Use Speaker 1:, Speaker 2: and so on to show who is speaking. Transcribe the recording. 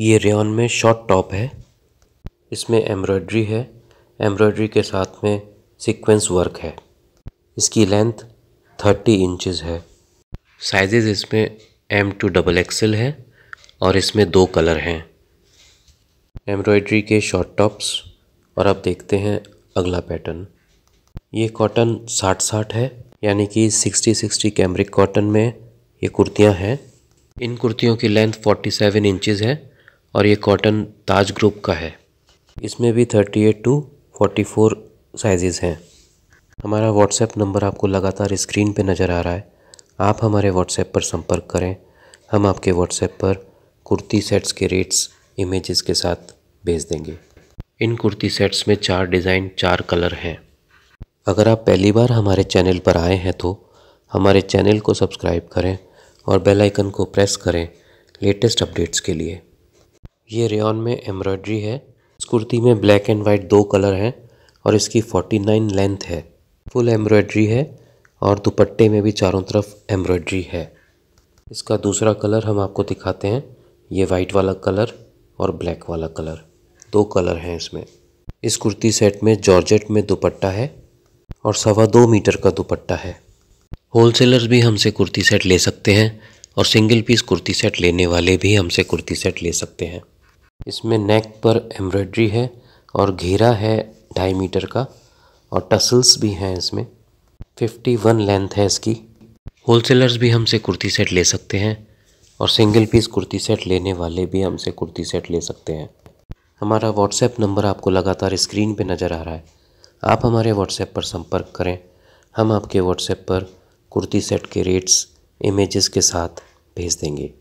Speaker 1: ये रेन में short top है इसमें एम्ब्रॉयड्री है एम्ब्रॉयड्री के साथ में सीक्वेंस वर्क है इसकी लेंथ थर्टी इंचज़ है साइजेस इसमें एम टू डबल एक्सेल है और इसमें दो कलर हैं एम्ब्रॉयड्री के शॉर्ट टॉप्स और अब देखते हैं अगला पैटर्न ये कॉटन साठ साठ है यानी कि सिक्सटी सिक्सटी कैमरिक कॉटन में ये कुर्तियाँ हैं इन कुर्तियों की लेंथ फोर्टी सेवन इंचज़ है और ये कॉटन ताज ग्रुप का है इसमें भी thirty eight to forty four हैं हमारा व्हाट्सएप नंबर आपको लगातार स्क्रीन पे नज़र आ रहा है आप हमारे व्हाट्सएप पर संपर्क करें हम आपके व्हाट्सएप पर कुर्ती सेट्स के रेट्स इमेजेस के साथ भेज देंगे इन कुर्ती सेट्स में चार डिज़ाइन चार कलर हैं अगर आप पहली बार हमारे चैनल पर आए हैं तो हमारे चैनल को सब्सक्राइब करें और बेल आइकन को प्रेस करें लेटेस्ट अपडेट्स के लिए ये रेन में एम्ब्रॉयडरी है इस कुर्ती में ब्लैक एंड वाइट दो कलर हैं और इसकी 49 लेंथ है फुल एम्ब्रॉयडरी है और दुपट्टे में भी चारों तरफ एम्ब्रॉयडरी है इसका दूसरा कलर हम आपको दिखाते हैं ये वाइट वाला कलर और ब्लैक वाला कलर दो कलर हैं इसमें इस कुर्ती सेट में जॉर्जेट में दुपट्टा है और सवा दो मीटर का दुपट्टा है होलसेलर्स भी हमसे कुर्ती सेट ले सकते हैं और सिंगल पीस कुर्ती सेट लेने वाले भी हमसे कुर्ती सेट ले सकते हैं इसमें नेक पर एम्ब्रॉयड्री है और घेरा है ढाई मीटर का और टसल्स भी हैं इसमें 51 लेंथ है इसकी होलसेलर्स भी हमसे कुर्ती सेट ले सकते हैं और सिंगल पीस कुर्ती सेट लेने वाले भी हमसे कुर्ती सेट ले सकते हैं हमारा व्हाट्सएप नंबर आपको लगातार स्क्रीन पे नज़र आ रहा है आप हमारे व्हाट्सएप पर संपर्क करें हम आपके व्हाट्सएप पर कुर्ती सेट के रेट्स इमेजेस के साथ भेज देंगे